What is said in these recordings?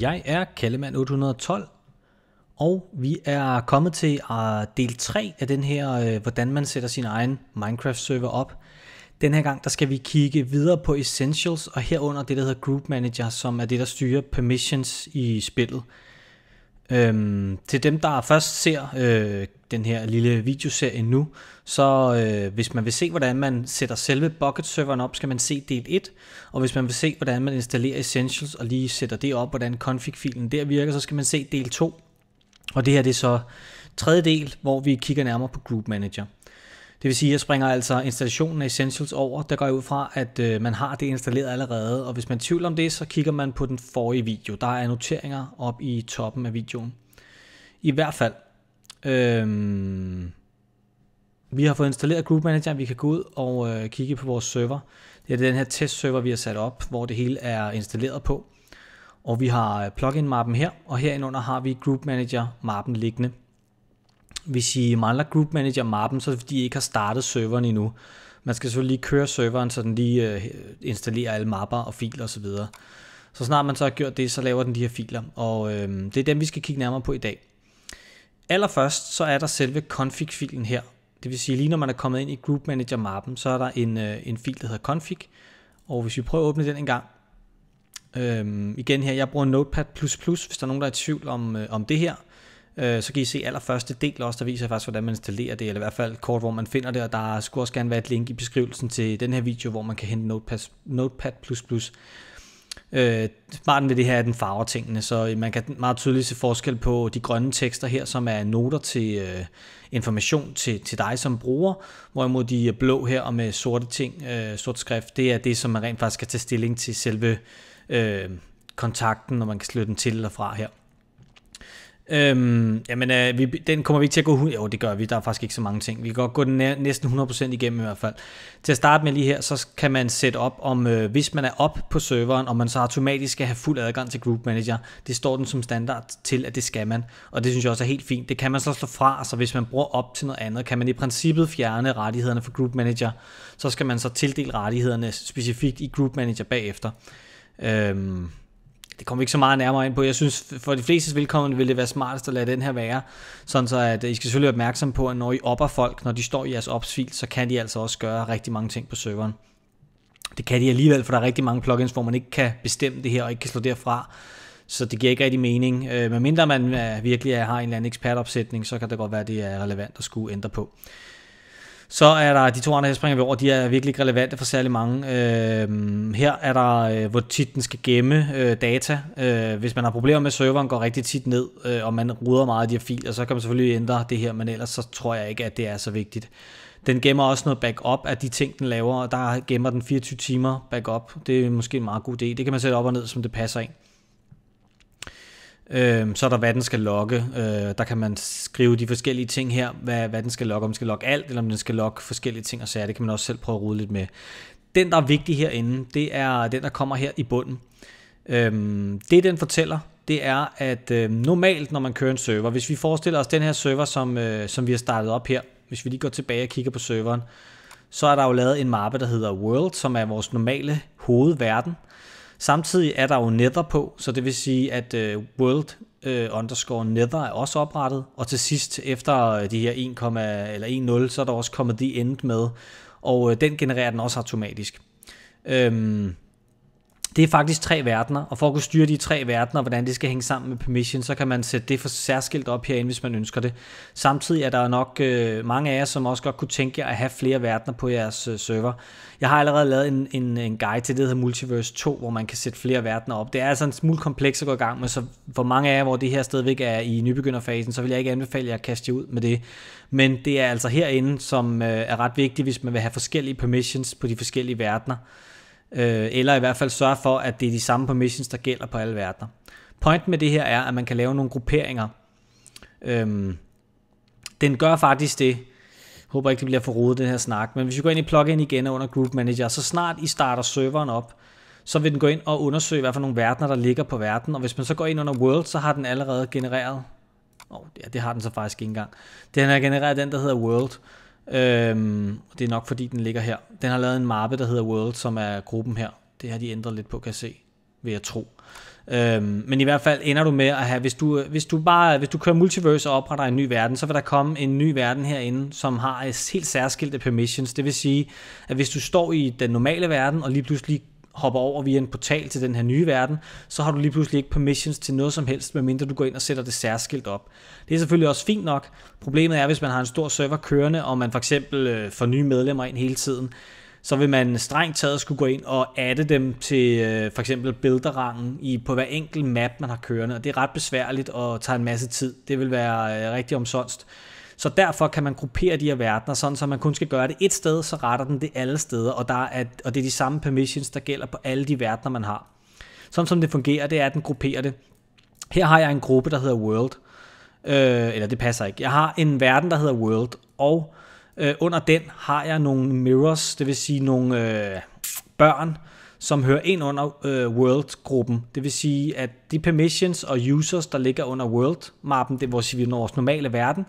Jeg er Kallemand812, og vi er kommet til at ah, del 3 af den her, øh, hvordan man sætter sin egen Minecraft-server op. Den her gang, der skal vi kigge videre på Essentials, og herunder det, der hedder Group Manager, som er det, der styrer permissions i spillet. Øhm, til dem, der først ser øh, den her lille videoserie nu, så øh, hvis man vil se, hvordan man sætter selve bucket-serveren op, skal man se del 1, og hvis man vil se, hvordan man installerer Essentials og lige sætter det op, hvordan config-filen der virker, så skal man se del 2. Og det her det er så tredje del, hvor vi kigger nærmere på Group Manager. Det vil sige, at jeg springer altså installationen af Essentials over. Der går jeg ud fra, at øh, man har det installeret allerede, og hvis man tvivler om det, så kigger man på den forrige video. Der er noteringer op i toppen af videoen. I hvert fald, øh, vi har fået installeret Group Manager, vi kan gå ud og øh, kigge på vores server. Det er den her testserver, vi har sat op, hvor det hele er installeret på. Og vi har øh, plugin-mappen her, og herindunder har vi Group Manager-mappen liggende hvis I mangler Group Manager mappen, så er det fordi I ikke har startet serveren endnu. Man skal selvfølgelig lige køre serveren, så den lige øh, installerer alle mapper og filer osv. Så, så snart man så har gjort det, så laver den de her filer, og øh, det er dem, vi skal kigge nærmere på i dag. Allerførst så er der selve config-filen her. Det vil sige, lige når man er kommet ind i Group Manager-mappen, så er der en, øh, en fil, der hedder config. Og hvis vi prøver at åbne den en gang, øh, igen her, jeg bruger Notepad++, hvis der er nogen, der er i tvivl om, øh, om det her. Øh, så kan I se allerførste del også, der viser faktisk, hvordan man installerer det, eller i hvert fald kort, hvor man finder det, og der skulle også gerne være et link i beskrivelsen til den her video, hvor man kan hente Notepad++. Notepad++. Øh, smarten ved det her er den farver tingene, så øh, man kan meget tydeligt se forskel på de grønne tekster her, som er noter til øh, information til, til dig som bruger, hvorimod de blå her og med sorte ting, øh, sort skrift, det er det, som man rent faktisk skal tage stilling til selve øh, kontakten, når man kan slå den til og fra her. Øhm, jamen, øh, vi, den kommer vi ikke til at gå... Jo, det gør vi. Der er faktisk ikke så mange ting. Vi kan godt gå den næsten 100% igennem i hvert fald. Til at starte med lige her, så kan man sætte op, om øh, hvis man er op på serveren, og man så automatisk skal have fuld adgang til Group Manager. Det står den som standard til, at det skal man. Og det synes jeg også er helt fint. Det kan man så slå fra, så altså hvis man bruger op til noget andet, kan man i princippet fjerne rettighederne for Group Manager. Så skal man så tildele rettighederne specifikt i Group Manager bagefter. Øhm, det kommer vi ikke så meget nærmere ind på. Jeg synes, for de fleste velkommen vil det være smartest at lade den her være, sådan så at øh, I skal selvfølgelig være opmærksom på, at når I opper folk, når de står i jeres opsfil, så kan de altså også gøre rigtig mange ting på serveren. Det kan de alligevel, for der er rigtig mange plugins, hvor man ikke kan bestemme det her og ikke kan slå derfra. Så det giver ikke rigtig mening. Men øh, medmindre man øh, virkelig har en eller anden ekspertopsætning, så kan det godt være, at det er relevant at skulle ændre på. Så er der de to andre springer vi over, de er virkelig ikke relevante for særlig mange. Øh, her er der, øh, hvor tit den skal gemme øh, data. Øh, hvis man har problemer med serveren, går rigtig tit ned, øh, og man ruder meget af de her filer, så kan man selvfølgelig ændre det her, men ellers så tror jeg ikke, at det er så vigtigt. Den gemmer også noget backup af de ting, den laver, og der gemmer den 24 timer backup. Det er måske en meget god idé. Det kan man sætte op og ned, som det passer ind. Øh, så er der, hvad den skal lokke. Øh, der kan man skrive de forskellige ting her, hvad, hvad den skal lokke, om den skal lokke alt, eller om den skal lokke forskellige ting og sager. Det kan man også selv prøve at rode lidt med. Den, der er vigtig herinde, det er den, der kommer her i bunden. Øhm, det, den fortæller, det er, at øh, normalt, når man kører en server, hvis vi forestiller os den her server, som, øh, som vi har startet op her, hvis vi lige går tilbage og kigger på serveren, så er der jo lavet en mappe, der hedder World, som er vores normale hovedverden – Samtidig er der jo nether på, så det vil sige, at øh, world øh, underscore nether er også oprettet. Og til sidst, efter øh, de her 1, eller 1.0, så er der også kommet the end med. Og øh, den genererer den også automatisk. Øhm, det er faktisk tre verdener, og for at kunne styre de tre verdener, hvordan det skal hænge sammen med permission, så kan man sætte det for særskilt op herinde, hvis man ønsker det. Samtidig er der nok øh, mange af jer, som også godt kunne tænke jer at have flere verdener på jeres øh, server. Jeg har allerede lavet en, en, en guide til det, der hedder Multiverse 2, hvor man kan sætte flere verdener op. Det er altså en smule kompleks at gå i gang med, så for mange af jer, hvor det her stadigvæk er i nybegynderfasen, så vil jeg ikke anbefale jer at kaste jer ud med det. Men det er altså herinde, som øh, er ret vigtigt, hvis man vil have forskellige permissions på de forskellige verdener. Øh, eller i hvert fald sørge for, at det er de samme permissions, der gælder på alle verdener. Pointen med det her er, at man kan lave nogle grupperinger. Øhm, den gør faktisk det, håber ikke, det bliver for rodet, den her snak. Men hvis vi går ind i plugin igen under Group Manager, så snart I starter serveren op, så vil den gå ind og undersøge, hvad for nogle verdener, der ligger på verden. Og hvis man så går ind under World, så har den allerede genereret... Åh, oh, ja, det har den så faktisk ikke engang. Den har genereret den, der hedder World. Øhm, det er nok fordi, den ligger her. Den har lavet en mappe, der hedder World, som er gruppen her. Det har de ændret lidt på, kan jeg se, ved at tro. Øhm, men i hvert fald ender du med at have, hvis du, hvis du bare hvis du kører multiverse og opretter en ny verden, så vil der komme en ny verden herinde, som har et helt særskilte permissions. Det vil sige, at hvis du står i den normale verden, og lige pludselig hopper over via en portal til den her nye verden, så har du lige pludselig ikke permissions til noget som helst, medmindre du går ind og sætter det særskilt op. Det er selvfølgelig også fint nok. Problemet er, hvis man har en stor server kørende, og man for eksempel øh, får nye medlemmer ind hele tiden, så vil man strengt taget skulle gå ind og adde dem til øh, for eksempel builderrangen i, på hver enkelt map, man har kørende, og det er ret besværligt og tager en masse tid. Det vil være øh, rigtig omsonst. Så derfor kan man gruppere de her verdener, sådan så man kun skal gøre det et sted, så retter den det alle steder, og, der er, og det er de samme permissions, der gælder på alle de verdener, man har. Sådan som det fungerer, det er, at den grupperer det. Her har jeg en gruppe, der hedder World, øh, eller det passer ikke. Jeg har en verden, der hedder World, og Øh, under den har jeg nogle mirrors, det vil sige nogle øh, børn, som hører ind under øh, World-gruppen. Det vil sige, at de permissions og users, der ligger under World-mappen, det er vores, vores normale verden,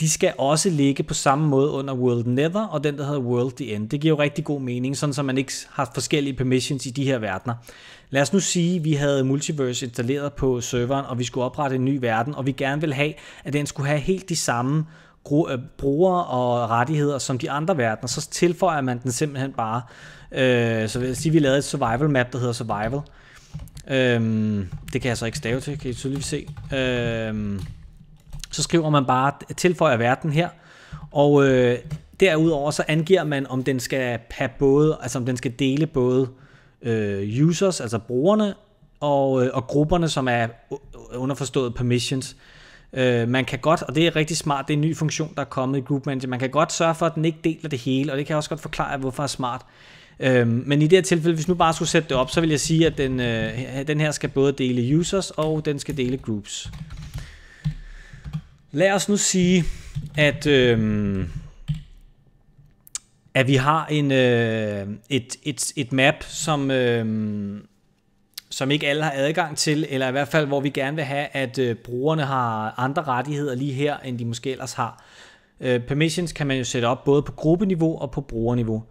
de skal også ligge på samme måde under World Nether og den, der hedder World The End. Det giver jo rigtig god mening, sådan så man ikke har forskellige permissions i de her verdener. Lad os nu sige, at vi havde Multiverse installeret på serveren, og vi skulle oprette en ny verden, og vi gerne vil have, at den skulle have helt de samme Øh, brugere og rettigheder som de andre verdener, så tilføjer man den simpelthen bare. Øh, så vil jeg sige, at vi lavede et survival map, der hedder survival. Øhm, det kan jeg så ikke stave til, kan I tydeligvis se. Øhm, så skriver man bare, tilføjer verden her, og øh, derudover så angiver man, om den skal have både, altså om den skal dele både øh, users, altså brugerne, og, øh, og grupperne, som er underforstået permissions. Øh, Øh, man kan godt, og det er rigtig smart, det er en ny funktion, der er kommet i Group Manager, man kan godt sørge for, at den ikke deler det hele, og det kan jeg også godt forklare, hvorfor er smart. Øh, men i det her tilfælde, hvis nu bare skulle sætte det op, så vil jeg sige, at den, øh, den her skal både dele users, og den skal dele groups. Lad os nu sige, at, øh, at vi har en, øh, et, et, et map, som, øh, som ikke alle har adgang til, eller i hvert fald, hvor vi gerne vil have, at øh, brugerne har andre rettigheder lige her, end de måske ellers har. Øh, permissions kan man jo sætte op både på gruppeniveau og på brugerniveau.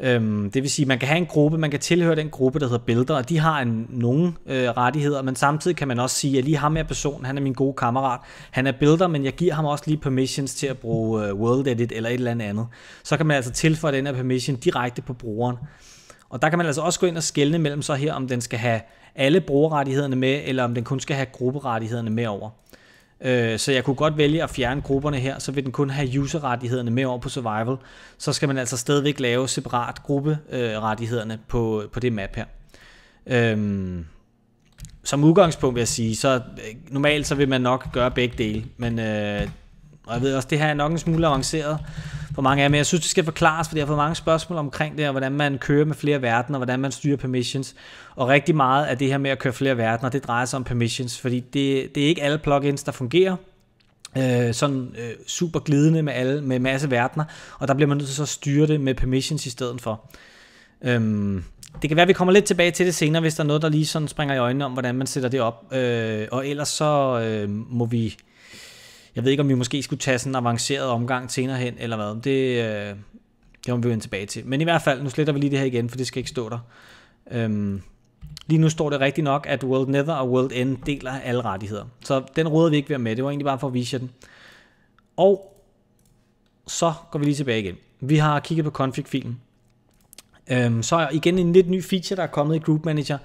Øhm, det vil sige, at man kan have en gruppe, man kan tilhøre den gruppe, der hedder Builder, og de har en, nogle øh, rettigheder, men samtidig kan man også sige, at lige ham her person, han er min gode kammerat, han er Builder, men jeg giver ham også lige permissions til at bruge øh, World Edit eller et eller andet andet. Så kan man altså tilføje den her permission direkte på brugeren. Og der kan man altså også gå ind og skelne mellem så her, om den skal have alle brugerrettighederne med, eller om den kun skal have grupperettighederne med over. Øh, så jeg kunne godt vælge at fjerne grupperne her, så vil den kun have userrettighederne med over på survival. Så skal man altså stadigvæk lave separat grupperettighederne på, på det map her. Øhm, som udgangspunkt vil jeg sige, så øh, normalt så vil man nok gøre begge dele, men øh, og jeg ved også, det her er nok en smule avanceret for mange af jer, men jeg synes, det skal forklares, fordi jeg har fået mange spørgsmål omkring det, og hvordan man kører med flere verdener, og hvordan man styrer permissions. Og rigtig meget af det her med at køre flere verdener, det drejer sig om permissions, fordi det, det er ikke alle plugins, der fungerer, øh, sådan øh, super glidende med, alle, med masse verdener, og der bliver man nødt til at styre det med permissions i stedet for. Øhm, det kan være, at vi kommer lidt tilbage til det senere, hvis der er noget, der lige sådan springer i øjnene om, hvordan man sætter det op. Øh, og ellers så øh, må vi jeg ved ikke, om vi måske skulle tage sådan en avanceret omgang senere hen, eller hvad. Det, øh, det må vi vende tilbage til. Men i hvert fald, nu sletter vi lige det her igen, for det skal ikke stå der. Øhm, lige nu står det rigtigt nok, at World Nether og World End deler alle rettigheder. Så den råder vi ikke ved med. Det var egentlig bare for at vise jer den. Og så går vi lige tilbage igen. Vi har kigget på config-filen. Øhm, så igen en lidt ny feature, der er kommet i Group Manager,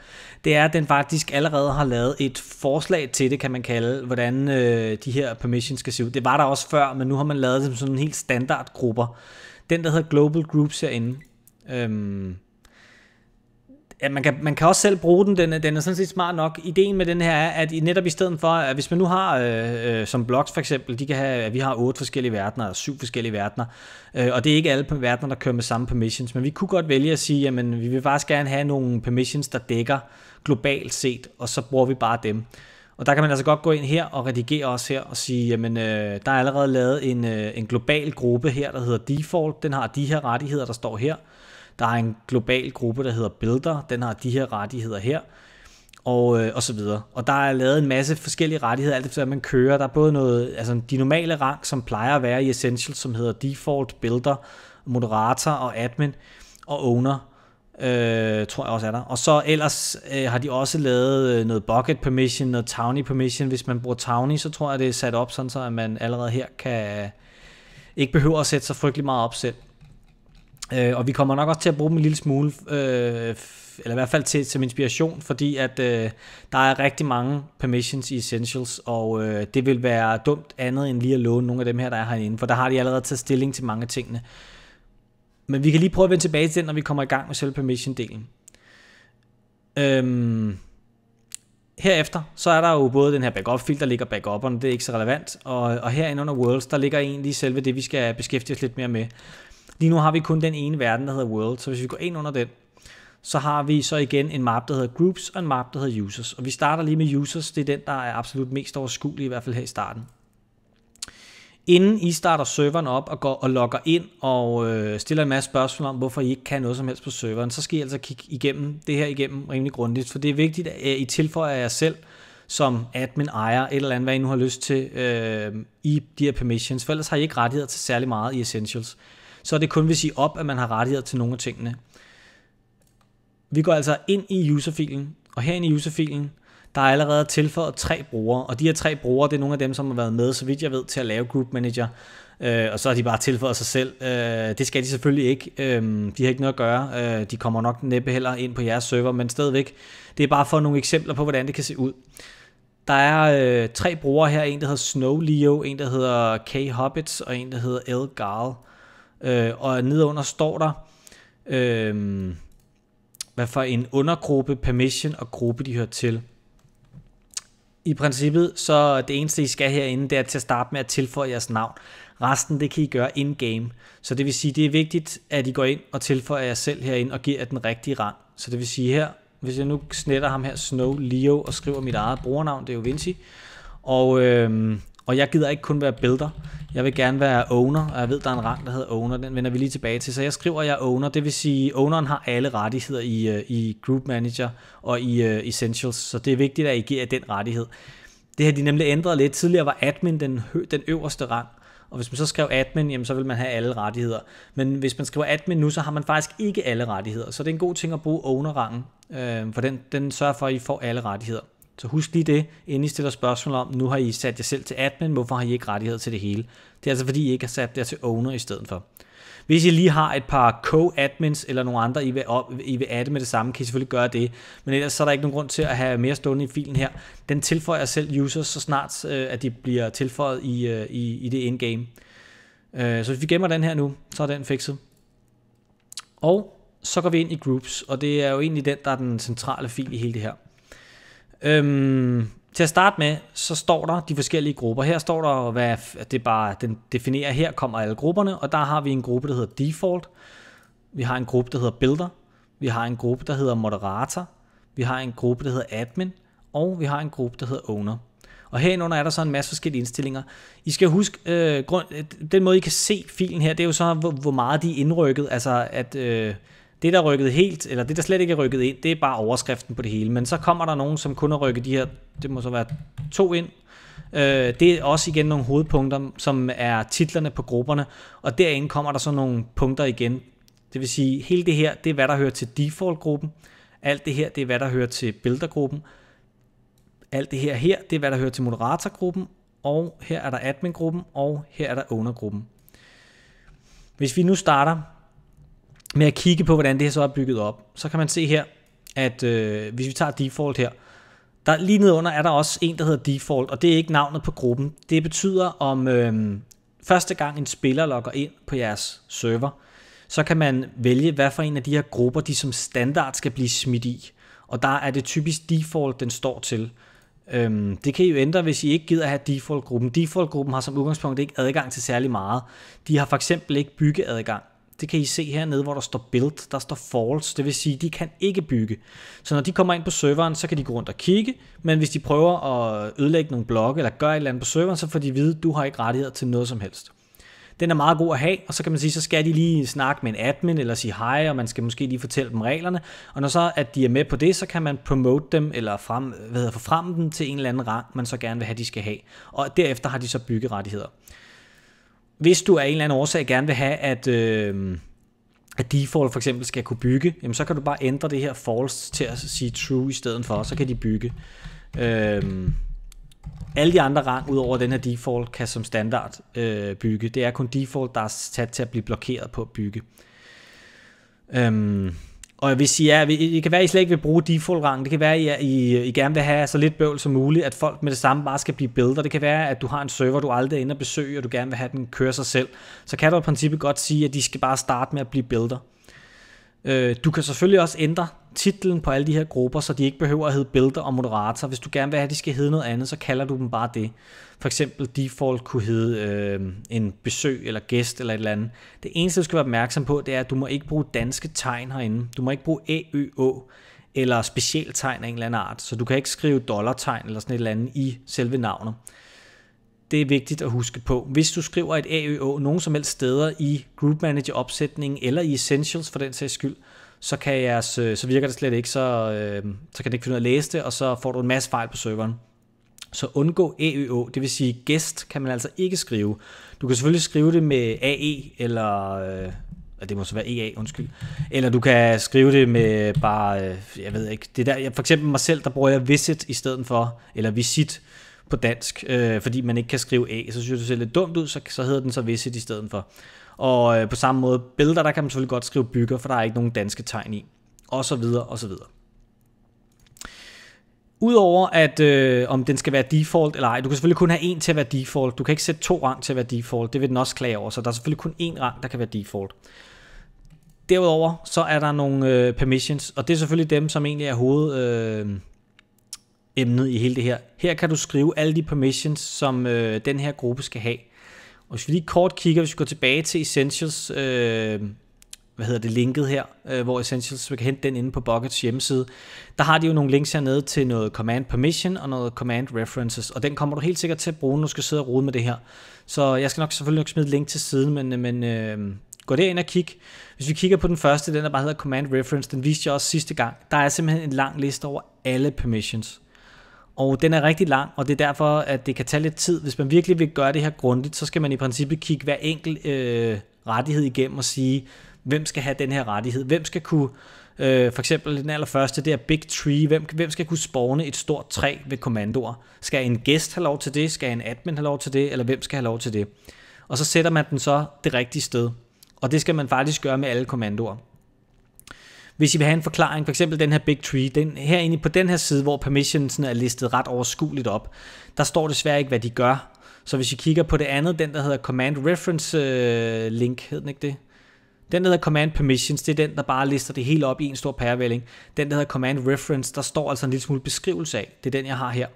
det er, at den faktisk allerede har lavet et forslag til det, kan man kalde, hvordan øh, de her permissions skal se ud. Det var der også før, men nu har man lavet dem sådan nogle helt standardgrupper. Den, der hedder Global Groups herinde, øhm, Ja, man kan, man kan også selv bruge den. den. Den er sådan set smart nok. Ideen med den her er, at I netop i stedet for, at hvis man nu har, øh, øh, som blogs for eksempel, de kan have, at vi har otte forskellige verdener, og syv forskellige verdener, øh, og det er ikke alle verdener, der kører med samme permissions, men vi kunne godt vælge at sige, jamen vi vil faktisk gerne have nogle permissions, der dækker globalt set, og så bruger vi bare dem. Og der kan man altså godt gå ind her og redigere os her og sige, jamen øh, der er allerede lavet en, øh, en global gruppe her, der hedder default, den har de her rettigheder, der står her, der er en global gruppe, der hedder Builder. Den har de her rettigheder her. Og, øh, og så videre. Og der er lavet en masse forskellige rettigheder, alt efter man kører. Der er både noget, altså de normale rang, som plejer at være i Essential, som hedder Default, Builder, Moderator og Admin og Owner, øh, tror jeg også er der. Og så ellers øh, har de også lavet øh, noget bucket permission, noget Towny permission. Hvis man bruger Towny, så tror jeg, det er sat op sådan, så at man allerede her kan ikke behøver at sætte sig frygtelig meget op selv. Øh, og vi kommer nok også til at bruge dem en lille smule, øh, eller i hvert fald til, som inspiration, fordi at øh, der er rigtig mange permissions i Essentials, og øh, det vil være dumt andet end lige at låne nogle af dem her, der er herinde, for der har de allerede taget stilling til mange tingene. Men vi kan lige prøve at vende tilbage til den, når vi kommer i gang med selve permission-delen. Øhm, herefter, så er der jo både den her backup fil der ligger backup'erne, det er ikke så relevant, og, og herinde under Worlds, der ligger egentlig selve det, vi skal beskæftige os lidt mere med. Lige nu har vi kun den ene verden, der hedder World, så hvis vi går ind under den, så har vi så igen en map, der hedder Groups, og en map, der hedder Users. Og vi starter lige med Users, det er den, der er absolut mest overskuelig, i hvert fald her i starten. Inden I starter serveren op og går og logger ind og øh, stiller en masse spørgsmål om, hvorfor I ikke kan noget som helst på serveren, så skal I altså kigge igennem det her igennem rimelig grundigt, for det er vigtigt, at I tilføjer jer selv som admin ejer et eller andet, hvad I nu har lyst til øh, i de her permissions, for ellers har I ikke rettigheder til særlig meget i Essentials så er det kun, hvis I op, at man har rettigheder til nogle af tingene. Vi går altså ind i userfilen, og herinde i userfilen, der er allerede tilføjet tre brugere, og de her tre brugere, det er nogle af dem, som har været med, så vidt jeg ved, til at lave Group Manager, øh, og så har de bare tilføjet sig selv. Øh, det skal de selvfølgelig ikke, øh, de har ikke noget at gøre, øh, de kommer nok næppe heller ind på jeres server, men stadigvæk, det er bare for nogle eksempler på, hvordan det kan se ud. Der er øh, tre brugere her, en der hedder Snow Leo, en der hedder K Hobbits og en der hedder El Garl. Øh, og nedenunder står der, øh, hvad for en undergruppe, permission og gruppe de hører til. I princippet, så det eneste I skal herinde, det er til at starte med at tilføje jeres navn. Resten, det kan I gøre in-game. Så det vil sige, det er vigtigt, at I går ind og tilføjer jer selv herinde og giver jer den rigtige rang. Så det vil sige her, hvis jeg nu snetter ham her, Snow Leo, og skriver mit eget brugernavn, det er jo Vinci, og øh, og jeg gider ikke kun være builder. Jeg vil gerne være owner, og jeg ved, der er en rang, der hedder owner. Den vender vi lige tilbage til. Så jeg skriver, at jeg er owner. Det vil sige, at owneren har alle rettigheder i, øh, i Group Manager og i uh, Essentials. Så det er vigtigt, at I giver den rettighed. Det har de nemlig ændret lidt. Tidligere var admin den, den øverste rang. Og hvis man så skrev admin, jamen så vil man have alle rettigheder. Men hvis man skriver admin nu, så har man faktisk ikke alle rettigheder. Så det er en god ting at bruge owner-rangen, øh, for den, den sørger for, at I får alle rettigheder. Så husk lige det, inden I stiller spørgsmål om, nu har I sat jer selv til admin, hvorfor har I ikke rettighed til det hele? Det er altså fordi, I ikke har sat jer til owner i stedet for. Hvis I lige har et par co-admins eller nogle andre, I vil, op, I vil adde med det samme, kan I selvfølgelig gøre det. Men ellers så er der ikke nogen grund til at have mere stående i filen her. Den tilføjer selv users, så snart øh, at de bliver tilføjet i, øh, i, i det endgame. game øh, så hvis vi gemmer den her nu, så er den fikset. Og så går vi ind i groups, og det er jo egentlig den, der er den centrale fil i hele det her. Øhm, til at starte med, så står der de forskellige grupper. Her står der, hvad det bare den definerer, her kommer alle grupperne, og der har vi en gruppe, der hedder Default. Vi har en gruppe, der hedder Builder. Vi har en gruppe, der hedder Moderator. Vi har en gruppe, der hedder Admin. Og vi har en gruppe, der hedder Owner. Og herunder er der så en masse forskellige indstillinger. I skal huske, øh, grund, øh, den måde I kan se filen her, det er jo så, hvor, hvor meget de er indrykket. Altså at... Øh, det, der rykket helt, eller det, der slet ikke er rykket ind, det er bare overskriften på det hele. Men så kommer der nogen, som kun har rykket de her, det må så være to ind. Øh, det er også igen nogle hovedpunkter, som er titlerne på grupperne. Og derinde kommer der så nogle punkter igen. Det vil sige, hele det her, det er hvad der hører til default-gruppen. Alt det her, det er hvad der hører til buildergruppen. Alt det her her, det er hvad der hører til moderatorgruppen. Og her er der admin-gruppen, og her er der owner-gruppen. Hvis vi nu starter med at kigge på, hvordan det her så er bygget op, så kan man se her, at øh, hvis vi tager default her, der lige nedenunder er der også en, der hedder default, og det er ikke navnet på gruppen. Det betyder, om øh, første gang en spiller logger ind på jeres server, så kan man vælge, hvad for en af de her grupper, de som standard skal blive smidt i. Og der er det typisk default, den står til. Øhm, det kan I jo ændre, hvis I ikke gider have default-gruppen. Default-gruppen har som udgangspunkt ikke adgang til særlig meget. De har for eksempel ikke byggeadgang. Det kan I se hernede, hvor der står build, der står false, det vil sige, de kan ikke bygge. Så når de kommer ind på serveren, så kan de gå rundt og kigge, men hvis de prøver at ødelægge nogle blokke eller gøre et eller andet på serveren, så får de at vide, at du har ikke rettigheder til noget som helst. Den er meget god at have, og så kan man sige, så skal de lige snakke med en admin eller sige hej, og man skal måske lige fortælle dem reglerne. Og når så at de er med på det, så kan man promote dem eller frem, hvad hedder, frem dem til en eller anden rang, man så gerne vil have, de skal have. Og derefter har de så byggerettigheder hvis du af en eller anden årsag gerne vil have, at, øh, at default for eksempel skal kunne bygge, jamen så kan du bare ændre det her false til at sige true i stedet for, så kan de bygge. Øh, alle de andre rang ud over den her default kan som standard øh, bygge. Det er kun default, der er sat til at blive blokeret på at bygge. Øh, og hvis I er, det kan være, at I slet ikke vil bruge default-rang, det kan være, at I, I, I gerne vil have så lidt bøvl som muligt, at folk med det samme bare skal blive builder. Det kan være, at du har en server, du aldrig er inde og besøge, og du gerne vil have den køre sig selv. Så kan du i princippet godt sige, at de skal bare starte med at blive builder. Øh, du kan selvfølgelig også ændre titlen på alle de her grupper, så de ikke behøver at hedde builder og moderator. Hvis du gerne vil have, at de skal hedde noget andet, så kalder du dem bare det. For eksempel default kunne hedde øh, en besøg eller gæst eller et eller andet. Det eneste, du skal være opmærksom på, det er, at du må ikke bruge danske tegn herinde. Du må ikke bruge æ, ø, å eller specialtegn af en eller anden art. Så du kan ikke skrive dollartegn eller sådan et eller andet i selve navnet. Det er vigtigt at huske på. Hvis du skriver et AØO nogen som helst steder i Group Manager opsætningen eller i Essentials for den sags skyld, så, kan jeres, øh, så virker det slet ikke, så, øh, så kan det ikke finde ud af at læse det, og så får du en masse fejl på serveren. Så undgå AØO, e det vil sige gæst kan man altså ikke skrive. Du kan selvfølgelig skrive det med AE, eller øh, det må så være EA, undskyld. Eller du kan skrive det med bare, øh, jeg ved ikke, det der, jeg, for eksempel mig selv, der bruger jeg visit i stedet for, eller visit på dansk, øh, fordi man ikke kan skrive A, så synes du ser lidt dumt ud, så, så hedder den så visit i stedet for. Og øh, på samme måde, billeder, der kan man selvfølgelig godt skrive bygger, for der er ikke nogen danske tegn i. Og så videre, og så videre. Udover at øh, om den skal være default eller ej, du kan selvfølgelig kun have en til at være default. Du kan ikke sætte to rang til at være default. Det vil den også klage over, så der er selvfølgelig kun én rang, der kan være default. Derudover så er der nogle øh, permissions, og det er selvfølgelig dem, som egentlig er hoved... Øh, emnet i hele det her. Her kan du skrive alle de permissions, som øh, den her gruppe skal have. Og hvis vi lige kort kigger, hvis vi går tilbage til Essentials, øh, hvad hedder det, linket her, øh, hvor Essentials, vi kan hente den inde på Buckets hjemmeside, der har de jo nogle links hernede til noget Command Permission og noget Command References, og den kommer du helt sikkert til at bruge, når du skal sidde og rode med det her. Så jeg skal nok selvfølgelig nok smide link til siden, men, men øh, gå derind og kig. Hvis vi kigger på den første, den der bare hedder Command Reference, den viste jeg også sidste gang. Der er simpelthen en lang liste over alle permissions og den er rigtig lang, og det er derfor, at det kan tage lidt tid. Hvis man virkelig vil gøre det her grundigt, så skal man i princippet kigge hver enkelt øh, rettighed igennem og sige, hvem skal have den her rettighed? Hvem skal kunne, øh, for eksempel den allerførste, det er Big Tree, hvem, hvem skal kunne spawne et stort træ ved kommandoer? Skal en gæst have lov til det? Skal en admin have lov til det? Eller hvem skal have lov til det? Og så sætter man den så det rigtige sted. Og det skal man faktisk gøre med alle kommandoer hvis I vil have en forklaring, for eksempel den her Big Tree, den, herinde på den her side, hvor permissionsen er listet ret overskueligt op, der står desværre ikke, hvad de gør. Så hvis I kigger på det andet, den der hedder Command Reference øh, Link, hed den ikke det? Den, der hedder Command Permissions, det er den, der bare lister det hele op i en stor pærevælling. Den, der hedder Command Reference, der står altså en lille smule beskrivelse af. Det er den, jeg har her.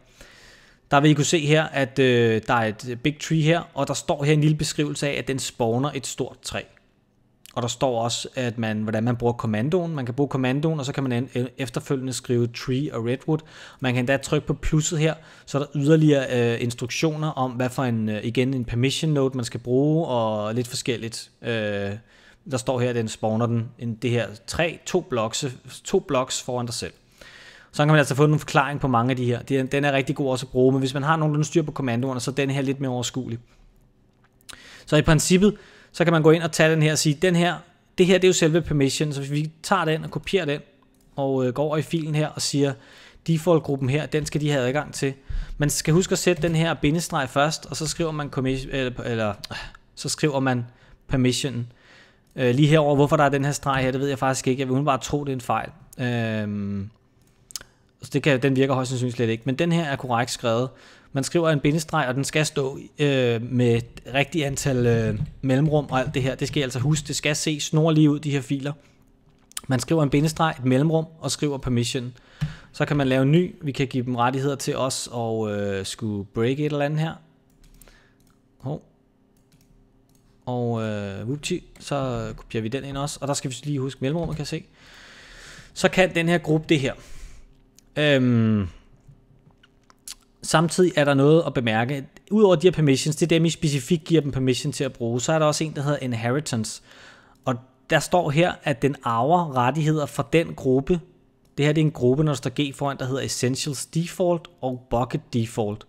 Der vil I kunne se her, at øh, der er et big tree her, og der står her en lille beskrivelse af, at den spawner et stort træ. Og der står også, at man, hvordan man bruger kommandoen. Man kan bruge kommandoen, og så kan man efterfølgende skrive tree og redwood. Man kan endda trykke på plusset her, så er der yderligere øh, instruktioner om, hvad for en, øh, igen, en permission node man skal bruge, og lidt forskelligt. Øh, der står her, at den spawner den, en, det her tre, to blocks, to blocks foran dig selv. Så kan man altså få en forklaring på mange af de her. Den er rigtig god også at bruge, men hvis man har nogen, der styr på kommandoerne, så er den her lidt mere overskuelig. Så i princippet, så kan man gå ind og tage den her og sige, den her, det her det er jo selve permission, så hvis vi tager den og kopierer den, og øh, går over i filen her og siger, default-gruppen her, den skal de have adgang til. Man skal huske at sætte den her bindestreg først, og så skriver man, eller, eller, så skriver man permission. Øh, lige herover, hvorfor der er den her streg her, det ved jeg faktisk ikke. Jeg vil bare tro, det er en fejl. Øh, så det kan, den virker højst sandsynligt slet ikke. Men den her er korrekt skrevet, man skriver en bindestreg, og den skal stå øh, med et rigtigt antal øh, mellemrum og alt det her. Det skal I altså huske. Det skal se snorlige ud, de her filer. Man skriver en bindestreg, et mellemrum, og skriver permission. Så kan man lave en ny. Vi kan give dem rettigheder til os og øh, skulle break et eller andet her. Hov. Og øh, whoopty, så kopierer vi den ind også. Og der skal vi lige huske mellemrummet, kan se. Så kan den her gruppe det her. Øhm, Samtidig er der noget at bemærke. Udover de her permissions, det er dem, I specifikt giver dem permission til at bruge, så er der også en, der hedder inheritance. Og der står her, at den arver rettigheder fra den gruppe. Det her det er en gruppe, når der står G foran, der hedder Essentials Default og Bucket Default.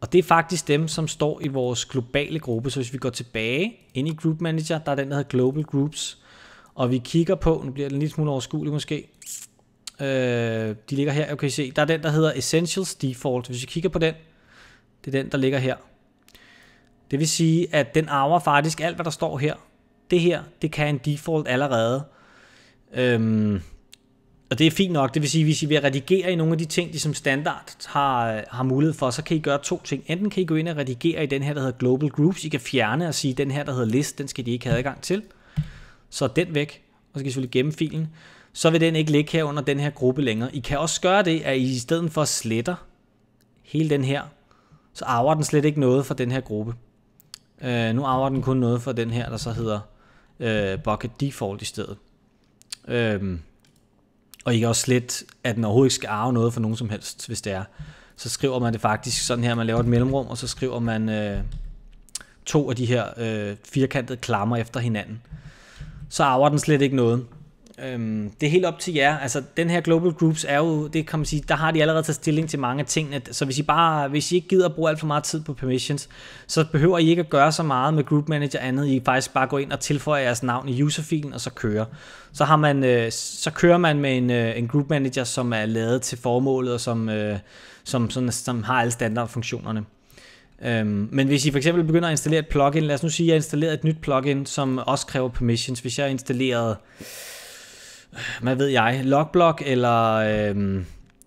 Og det er faktisk dem, som står i vores globale gruppe. Så hvis vi går tilbage ind i Group Manager, der er den, der hedder Global Groups, og vi kigger på, nu bliver det en lille smule overskuelig måske, Øh, de ligger her, kan se. Der er den, der hedder Essentials Default. Hvis vi kigger på den, det er den, der ligger her. Det vil sige, at den arver faktisk alt, hvad der står her. Det her, det kan en default allerede. Øhm, og det er fint nok. Det vil sige, hvis I vil redigere i nogle af de ting, de som standard har, øh, har mulighed for, så kan I gøre to ting. Enten kan I gå ind og redigere i den her, der hedder Global Groups. I kan fjerne og sige, den her, der hedder List, den skal de ikke have adgang til. Så den væk. Og så kan I selvfølgelig gemme filen så vil den ikke ligge her under den her gruppe længere. I kan også gøre det, at I i stedet for sletter hele den her, så arver den slet ikke noget for den her gruppe. Øh, nu arver den kun noget for den her, der så hedder øh, bucket default i stedet. Øh, og I kan også slet, at den overhovedet ikke skal arve noget for nogen som helst, hvis det er. Så skriver man det faktisk sådan her, man laver et mellemrum, og så skriver man øh, to af de her øh, firkantede klammer efter hinanden. Så arver den slet ikke noget. Øhm, det er helt op til jer. Altså, den her Global Groups er jo, det kan man sige, der har de allerede taget stilling til mange ting. Så hvis I bare, hvis I ikke gider at bruge alt for meget tid på permissions, så behøver I ikke at gøre så meget med Group Manager andet. I faktisk bare gå ind og tilføje jeres navn i userfilen, og så kører. Så, har man, øh, så kører man med en, øh, en Group Manager, som er lavet til formålet, og som, øh, som, sådan, som har alle standardfunktionerne. Øhm, men hvis I for eksempel begynder at installere et plugin, lad os nu sige, at jeg har installeret et nyt plugin, som også kræver permissions. Hvis jeg har installeret, hvad ved jeg, Logblock eller, øh,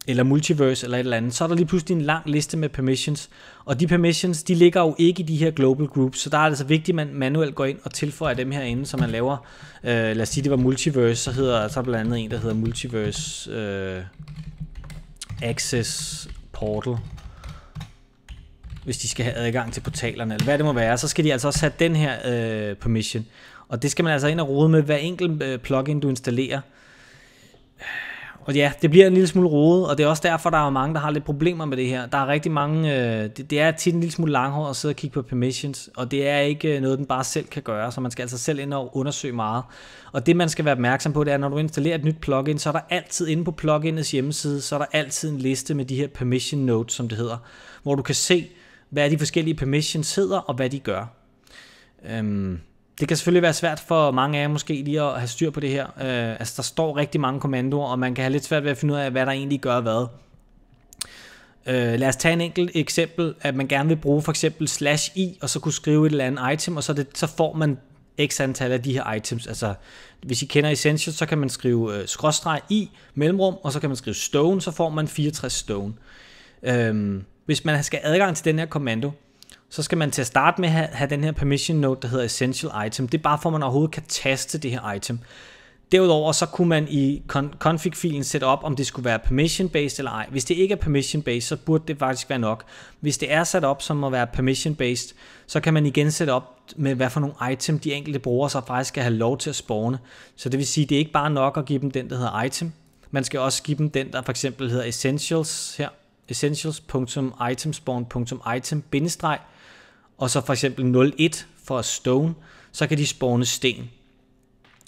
eller Multiverse eller et eller andet, så er der lige pludselig en lang liste med permissions, og de permissions, de ligger jo ikke i de her global groups, så der er det altså vigtigt, at man manuelt går ind og tilføjer dem herinde, så man laver, øh, lad os sige, det var Multiverse, så hedder så blandt andet en, der hedder Multiverse øh, Access Portal, hvis de skal have adgang til portalerne, eller hvad det må være, så skal de altså også have den her øh, permission. Og det skal man altså ind og rode med hver enkelt øh, plugin, du installerer. Og ja, det bliver en lille smule rodet, og det er også derfor, der er mange, der har lidt problemer med det her. Der er rigtig mange, øh, det, det er tit en lille smule langhåret at sidde og kigge på permissions, og det er ikke øh, noget, den bare selv kan gøre, så man skal altså selv ind og undersøge meget. Og det, man skal være opmærksom på, det er, når du installerer et nyt plugin, så er der altid inde på pluginets hjemmeside, så er der altid en liste med de her permission notes, som det hedder, hvor du kan se, hvad de forskellige permissions hedder, og hvad de gør. Øhm, det kan selvfølgelig være svært for mange af jer måske lige at have styr på det her. Øh, altså, der står rigtig mange kommandoer, og man kan have lidt svært ved at finde ud af, hvad der egentlig gør hvad. Øh, lad os tage en enkelt eksempel, at man gerne vil bruge for eksempel slash i, og så kunne skrive et eller andet item, og så, det, så får man x antal af de her items. Altså, hvis I kender Essentials, så kan man skrive øh, skråstreg i, mellemrum, og så kan man skrive stone, så får man 64 stone. Øh, hvis man skal have adgang til den her kommando, så skal man til at starte med have, have den her permission note, der hedder essential item. Det er bare for, at man overhovedet kan taste det her item. Derudover så kunne man i config-filen sætte op, om det skulle være permission-based eller ej. Hvis det ikke er permission-based, så burde det faktisk være nok. Hvis det er sat op som at være permission-based, så kan man igen sætte op med, hvad for nogle item de enkelte brugere så faktisk skal have lov til at spawne. Så det vil sige, det er ikke bare nok at give dem den, der hedder item. Man skal også give dem den, der for eksempel hedder essentials her. Essentials.itemspawn.item-item og så for eksempel 01 for stone, så kan de spawne sten.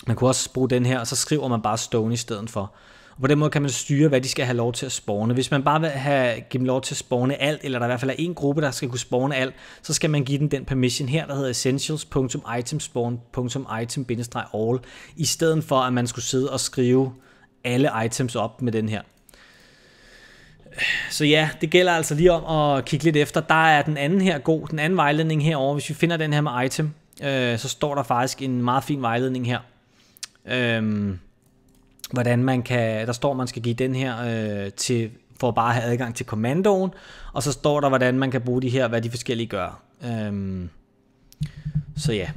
Man kunne også bruge den her, og så skriver man bare stone i stedet for. Og på den måde kan man styre, hvad de skal have lov til at spawne. Hvis man bare vil have, give dem lov til at spawne alt, eller der i hvert fald er en gruppe, der skal kunne spawne alt, så skal man give den den permission her, der hedder essentials.itemspawn.item-all, i stedet for at man skulle sidde og skrive alle items op med den her så ja, det gælder altså lige om at kigge lidt efter. Der er den anden her god, den anden vejledning herover. Hvis vi finder den her med item, øh, så står der faktisk en meget fin vejledning her. Øh, hvordan man kan, der står, man skal give den her øh, til, for at bare have adgang til kommandoen, og så står der, hvordan man kan bruge de her, hvad de forskellige gør. Øh, så ja,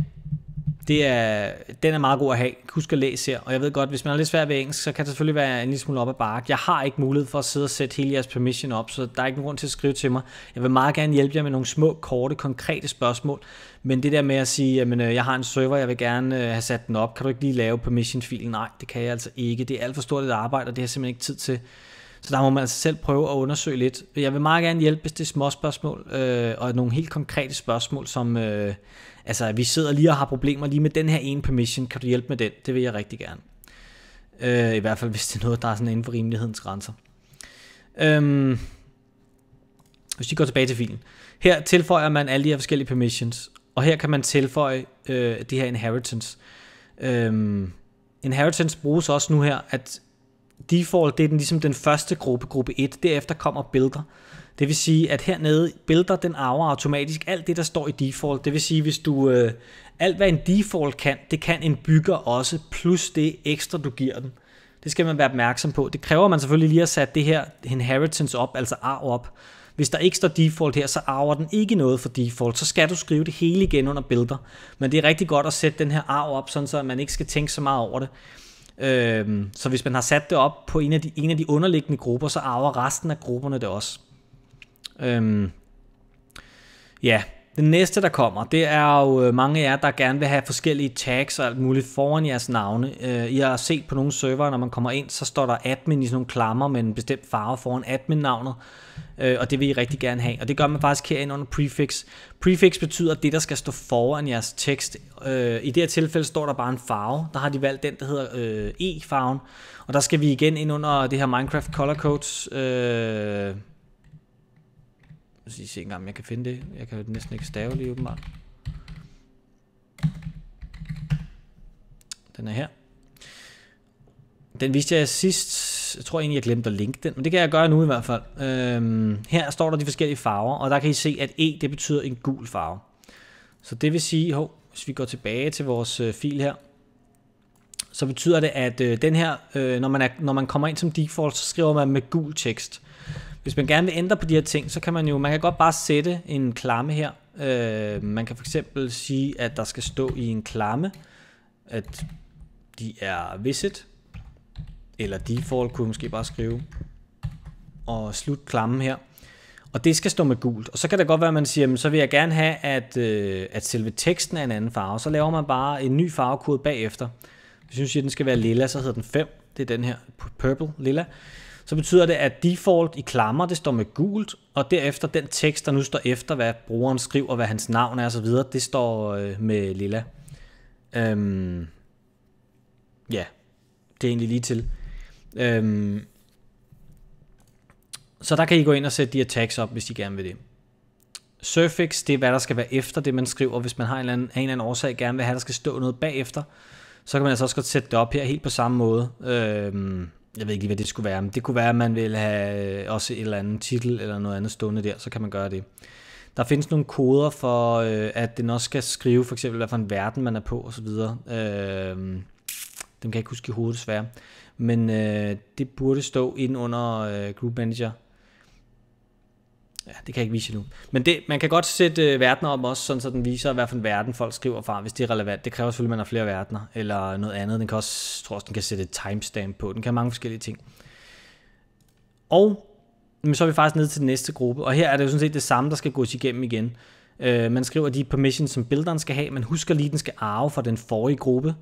det er, den er meget god at have. Husk at læse her. Og jeg ved godt, hvis man er lidt svær ved engelsk, så kan det selvfølgelig være en lille smule op ad bakke. Jeg har ikke mulighed for at sidde og sætte hele jeres permission op, så der er ikke nogen grund til at skrive til mig. Jeg vil meget gerne hjælpe jer med nogle små, korte, konkrete spørgsmål. Men det der med at sige, at øh, jeg har en server, jeg vil gerne øh, have sat den op. Kan du ikke lige lave permission-filen? Nej, det kan jeg altså ikke. Det er alt for stort et arbejde, og det har jeg simpelthen ikke tid til. Så der må man altså selv prøve at undersøge lidt. Jeg vil meget gerne hjælpe, hvis det er små spørgsmål, øh, og nogle helt konkrete spørgsmål, som, øh, altså vi sidder lige og har problemer lige med den her ene permission, kan du hjælpe med den? Det vil jeg rigtig gerne. Øh, I hvert fald, hvis det er noget, der er sådan inden for rimelighedens grænser. Øhm, hvis vi går tilbage til filen. Her tilføjer man alle de her forskellige permissions, og her kan man tilføje øh, de her inheritance. Øhm, inheritance bruges også nu her, at default, det er den, ligesom den første gruppe, gruppe 1, derefter kommer builder. Det vil sige, at hernede, builder den arver automatisk alt det, der står i default. Det vil sige, hvis du, øh, alt hvad en default kan, det kan en bygger også, plus det ekstra, du giver den. Det skal man være opmærksom på. Det kræver man selvfølgelig lige at sætte det her inheritance op, altså arv op. Hvis der ikke står default her, så arver den ikke noget for default, så skal du skrive det hele igen under builder. Men det er rigtig godt at sætte den her arv op, sådan så man ikke skal tænke så meget over det. Øhm, så hvis man har sat det op på en af, de, en af de underliggende grupper, så arver resten af grupperne det også. Øhm, ja, den næste, der kommer, det er jo øh, mange af jer, der gerne vil have forskellige tags og alt muligt foran jeres navne. Øh, I har set på nogle server, når man kommer ind, så står der admin i sådan nogle klammer med en bestemt farve foran admin-navnet. Øh, og det vil I rigtig gerne have. Og det gør man faktisk herinde under prefix. Prefix betyder det, der skal stå foran jeres tekst. I det her tilfælde står der bare en farve. Der har de valgt den, der hedder E-farven. Og der skal vi igen ind under det her Minecraft Color Codes præcis se engang, jeg kan finde det. Jeg kan næsten ikke stave lige åbenbart. Den er her. Den viste jeg sidst. Jeg tror egentlig, jeg glemte at linke den, men det kan jeg gøre nu i hvert fald. Øhm, her står der de forskellige farver, og der kan I se, at E det betyder en gul farve. Så det vil sige, hov, hvis vi går tilbage til vores øh, fil her, så betyder det, at øh, den her, øh, når, man er, når man kommer ind som default, så skriver man med gul tekst. Hvis man gerne vil ændre på de her ting, så kan man jo, man kan godt bare sætte en klamme her. Øh, man kan for eksempel sige, at der skal stå i en klamme, at de er visit, eller default kunne måske bare skrive, og slut klammen her. Og det skal stå med gult. Og så kan det godt være, at man siger, jamen, så vil jeg gerne have, at, øh, at selve teksten er en anden farve. Så laver man bare en ny farvekode bagefter. Hvis du synes, at den skal være lilla, så hedder den 5. Det er den her purple, lilla så betyder det, at default i klammer, det står med gult, og derefter den tekst, der nu står efter, hvad brugeren skriver, hvad hans navn er osv., det står øh, med lilla. Øhm, ja, det er egentlig lige til. Øhm, så der kan I gå ind og sætte de her tags op, hvis I gerne vil det. Suffix, det er hvad der skal være efter det, man skriver. Hvis man har en eller anden, en eller anden årsag, gerne vil have, at der skal stå noget bagefter, så kan man altså også godt sætte det op her helt på samme måde. Øhm, jeg ved ikke lige, hvad det skulle være, men det kunne være, at man vil have øh, også et eller andet titel eller noget andet stående der, så kan man gøre det. Der findes nogle koder for, øh, at den også skal skrive, for eksempel, hvad for en verden man er på, osv. Øh, dem kan jeg ikke huske i hovedet, desværre. Men øh, det burde stå ind under øh, Group Manager, ja, det kan jeg ikke vise nu. Men det, man kan godt sætte uh, verdener om også, sådan så den viser, hvad for en verden folk skriver fra, hvis det er relevant. Det kræver selvfølgelig, at man har flere verdener, eller noget andet. Den kan også, jeg tror også, den kan sætte et timestamp på. Den kan mange forskellige ting. Og men så er vi faktisk nede til den næste gruppe, og her er det jo sådan set det samme, der skal gås igennem igen. Uh, man skriver de permissions, som builderen skal have, man husker lige, den skal arve fra den forrige gruppe,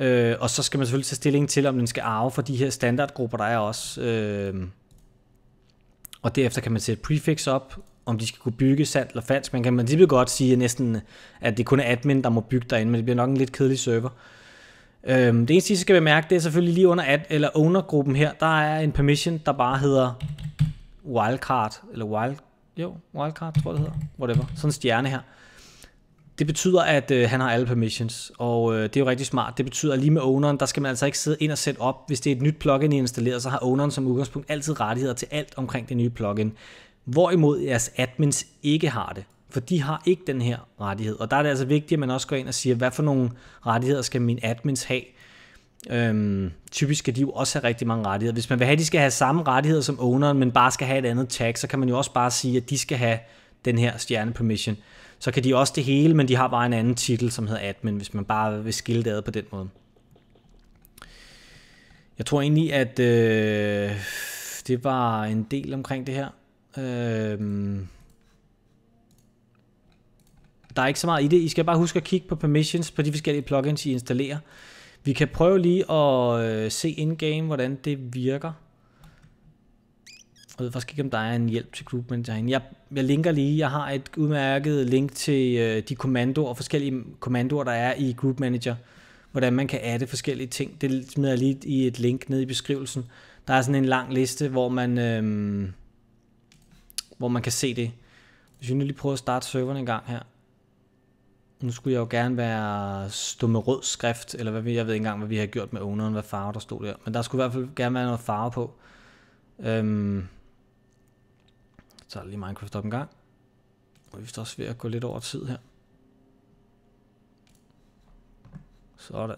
Uh, og så skal man selvfølgelig tage stilling til, om den skal arve fra de her standardgrupper, der er også. Uh, og derefter kan man sætte prefix op, om de skal kunne bygge sandt eller falsk. Man kan man lige godt sige næsten, at det kun er admin, der må bygge derinde, men det bliver nok en lidt kedelig server. Øhm, det eneste, I skal bemærke, det er selvfølgelig lige under ad, eller owner-gruppen her, der er en permission, der bare hedder wildcard, eller wild, jo, wildcard, tror jeg det hedder, whatever, sådan en stjerne her. Det betyder, at øh, han har alle permissions, og øh, det er jo rigtig smart. Det betyder, at lige med owneren, der skal man altså ikke sidde ind og sætte op. Hvis det er et nyt plugin, I installeret, så har owneren som udgangspunkt altid rettigheder til alt omkring det nye plugin. Hvorimod jeres admins ikke har det, for de har ikke den her rettighed. Og der er det altså vigtigt, at man også går ind og siger, hvad for nogle rettigheder skal mine admins have? Øhm, typisk skal de jo også have rigtig mange rettigheder. Hvis man vil have, at de skal have samme rettigheder som owneren, men bare skal have et andet tag, så kan man jo også bare sige, at de skal have den her stjerne permission så kan de også det hele, men de har bare en anden titel, som hedder admin, hvis man bare vil skille det ad på den måde. Jeg tror egentlig, at øh, det var en del omkring det her. Øh, der er ikke så meget i det. I skal bare huske at kigge på permissions på de forskellige plugins, I installerer. Vi kan prøve lige at øh, se in-game, hvordan det virker jeg ved faktisk ikke, om der er en hjælp til groupmanager herinde. Jeg, jeg linker lige, jeg har et udmærket link til øh, de kommandoer, forskellige kommandoer, der er i group manager, hvordan man kan adde forskellige ting. Det smider jeg lige i et link ned i beskrivelsen. Der er sådan en lang liste, hvor man, øh, hvor man kan se det. Hvis vi nu lige prøver at starte serveren en gang her. Nu skulle jeg jo gerne være stå med rød skrift, eller hvad, jeg ved ikke engang, hvad vi har gjort med owneren, hvad farve der stod der. Men der skulle i hvert fald gerne være noget farve på. Øhm, tager lige Minecraft op en gang. Og vi er også ved at gå lidt over tid her. Sådan.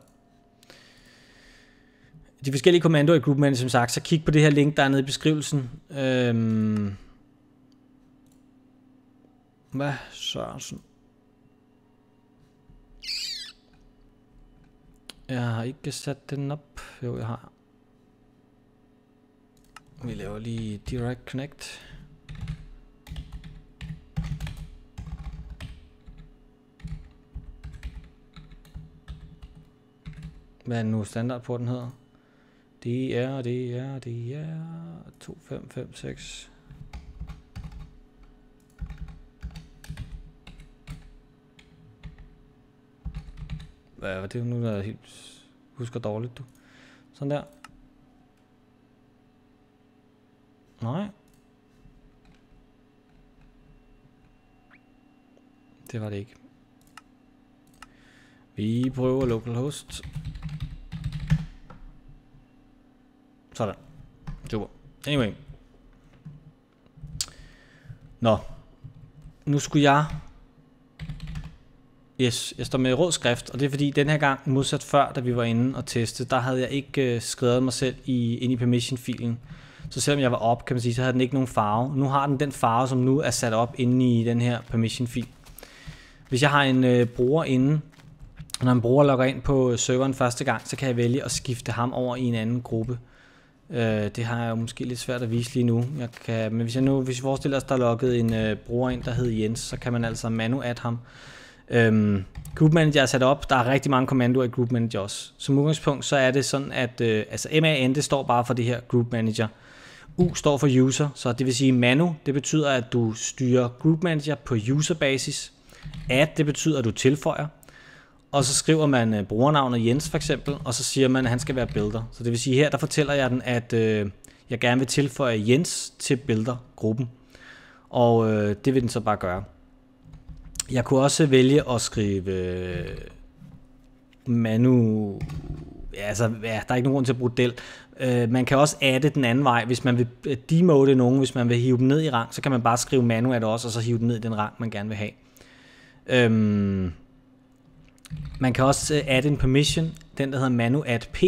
De forskellige kommandoer i Group Manager, som sagt, så kig på det her link, der er nede i beskrivelsen. Øhm, hvad Sørensen? Jeg har ikke sat den op. Jo, jeg har. Vi laver lige Direct Connect. Hvad er nu den hedder? Det er, det er, det er 2556. Hvad var det nu, der helt husker dårligt, du? Sådan der. Nej. Det var det ikke. Vi prøver localhost. Sådan. Super. Anyway. Nå. Nu skulle jeg... Yes, jeg står med rød skrift, og det er fordi den her gang, modsat før, da vi var inde og teste, der havde jeg ikke øh, skrevet mig selv i, ind i permission-filen. Så selvom jeg var op, kan man sige, så havde den ikke nogen farve. Nu har den den farve, som nu er sat op inde i den her permission-fil. Hvis jeg har en øh, bruger inde, når en bruger logger ind på serveren første gang, så kan jeg vælge at skifte ham over i en anden gruppe. Øh, det har jeg jo måske lidt svært at vise lige nu. Jeg kan, men hvis jeg nu hvis jeg forestiller os, der er logget en øh, bruger ind, der hedder Jens, så kan man altså manu at ham. Øhm, group Manager er sat op. Der er rigtig mange kommandoer i Group Manager også. Som udgangspunkt så er det sådan, at øh, altså MAN det står bare for det her Group Manager. U står for user, så det vil sige manu, det betyder, at du styrer Group Manager på userbasis. At det betyder, at du tilføjer og så skriver man øh, brugernavnet Jens for eksempel, og så siger man, at han skal være builder. Så det vil sige, her der fortæller jeg den, at øh, jeg gerne vil tilføje Jens til builder-gruppen. Og øh, det vil den så bare gøre. Jeg kunne også vælge at skrive øh, Manu... Ja, altså, ja, der er ikke nogen grund til at bruge del. Øh, man kan også adde den anden vej. Hvis man vil øh, demote nogen, hvis man vil hive dem ned i rang, så kan man bare skrive Manu at også, og så hive dem ned i den rang, man gerne vil have. Øh, man kan også øh, add en permission, den der hedder manu add p.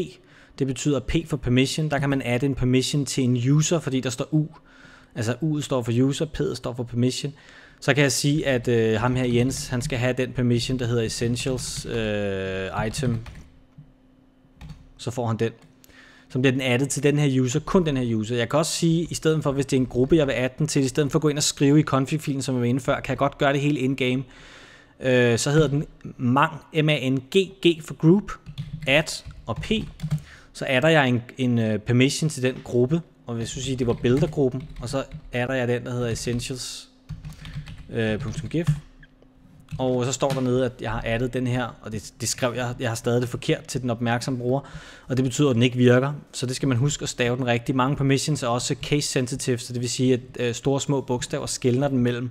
Det betyder p for permission. Der kan man add en permission til en user, fordi der står u. Altså u står for user, p står for permission. Så kan jeg sige, at øh, ham her Jens, han skal have den permission, der hedder essentials øh, item. Så får han den. Så bliver den addet til den her user, kun den her user. Jeg kan også sige, i stedet for, hvis det er en gruppe, jeg vil add den til, i stedet for at gå ind og skrive i config-filen, som jeg var inde før, kan jeg godt gøre det hele in-game. Øh, så hedder den mang, M-A-N-G-G for group, at og p. Så adder jeg en, en øh, permission til den gruppe, og jeg skulle sige, det var buildergruppen, og så adder jeg den, der hedder essentials.gif. Øh, og så står der nede, at jeg har addet den her, og det, det skrev jeg, jeg har stadig det forkert til den opmærksomme bruger, og det betyder, at den ikke virker, så det skal man huske at stave den rigtigt. Mange permissions er også case sensitive, så det vil sige, at øh, store og små bogstaver skældner den mellem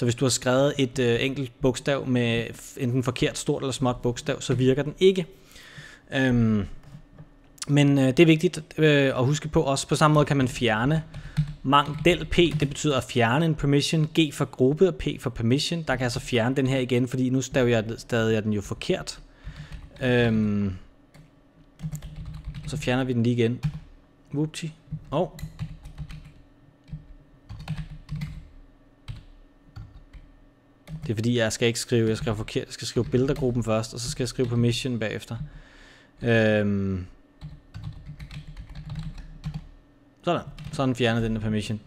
så hvis du har skrevet et øh, enkelt bogstav med enten forkert stort eller småt bogstav, så virker den ikke. Øhm, men øh, det er vigtigt øh, at huske på også. På samme måde kan man fjerne mang del p, det betyder at fjerne en permission, g for gruppe og p for permission. Der kan jeg så fjerne den her igen, fordi nu stadig jeg, stadig jeg den jo forkert. Øhm, så fjerner vi den lige igen. Whoopty. Åh, oh, Det er fordi, jeg skal ikke skrive, jeg skal forkert, jeg skal skrive billedergruppen først, og så skal jeg skrive permission bagefter. Øhm. Sådan. Sådan fjerner den der permission.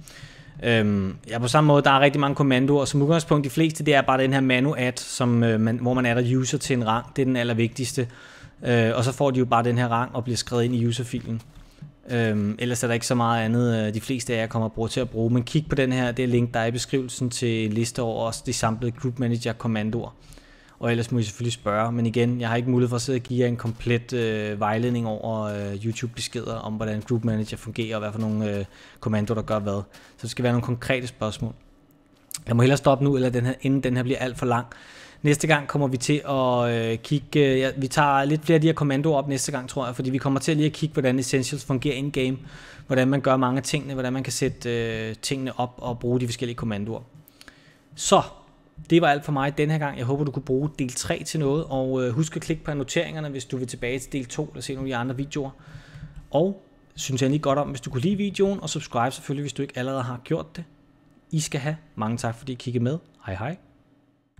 Øhm, ja, på samme måde, der er rigtig mange kommandoer, og som udgangspunkt, de fleste, det er bare den her manu ad, som, øh, man, hvor man adder user til en rang. Det er den allervigtigste. Øh, og så får de jo bare den her rang og bliver skrevet ind i userfilen. Øhm, ellers er der ikke så meget andet, øh, de fleste af jer kommer bruge til at bruge. Men kig på den her, det er link, der er i beskrivelsen til en liste over også de samlede Group Manager kommandoer. Og ellers må I selvfølgelig spørge, men igen, jeg har ikke mulighed for at sidde og give jer en komplet øh, vejledning over øh, YouTube-beskeder om, hvordan Group Manager fungerer, og hvad for nogle øh, kommandoer, der gør hvad. Så det skal være nogle konkrete spørgsmål. Jeg må hellere stoppe nu, eller den her, inden den her bliver alt for lang. Næste gang kommer vi til at øh, kigge, øh, ja, vi tager lidt flere af de her kommandoer op næste gang, tror jeg, fordi vi kommer til at lige at kigge, hvordan Essentials fungerer in-game, hvordan man gør mange af tingene, hvordan man kan sætte øh, tingene op og bruge de forskellige kommandoer. Så, det var alt for mig den her gang. Jeg håber, du kunne bruge del 3 til noget, og øh, husk at klikke på noteringerne, hvis du vil tilbage til del 2 og se nogle af de andre videoer. Og synes jeg lige godt om, hvis du kunne lide videoen, og subscribe selvfølgelig, hvis du ikke allerede har gjort det. I skal have mange tak, fordi I kiggede med. Hej hej.